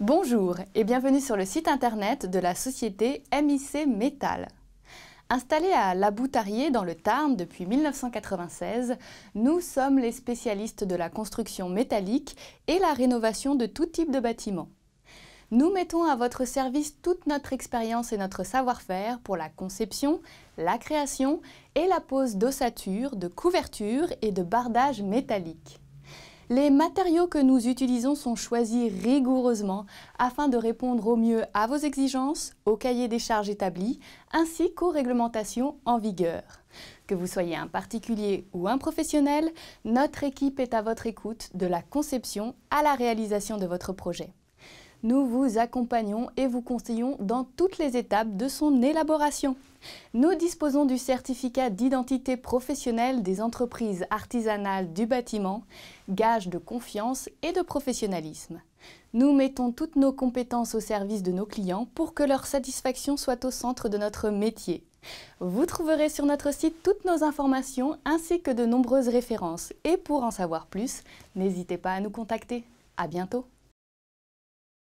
Bonjour et bienvenue sur le site internet de la société MIC Métal. Installés à Laboutarié dans le Tarn depuis 1996, nous sommes les spécialistes de la construction métallique et la rénovation de tout type de bâtiments. Nous mettons à votre service toute notre expérience et notre savoir-faire pour la conception, la création et la pose d'ossatures, de couvertures et de bardages métalliques. Les matériaux que nous utilisons sont choisis rigoureusement afin de répondre au mieux à vos exigences, au cahier des charges établi, ainsi qu'aux réglementations en vigueur. Que vous soyez un particulier ou un professionnel, notre équipe est à votre écoute de la conception à la réalisation de votre projet. Nous vous accompagnons et vous conseillons dans toutes les étapes de son élaboration. Nous disposons du certificat d'identité professionnelle des entreprises artisanales du bâtiment, gage de confiance et de professionnalisme. Nous mettons toutes nos compétences au service de nos clients pour que leur satisfaction soit au centre de notre métier. Vous trouverez sur notre site toutes nos informations ainsi que de nombreuses références. Et pour en savoir plus, n'hésitez pas à nous contacter. À bientôt!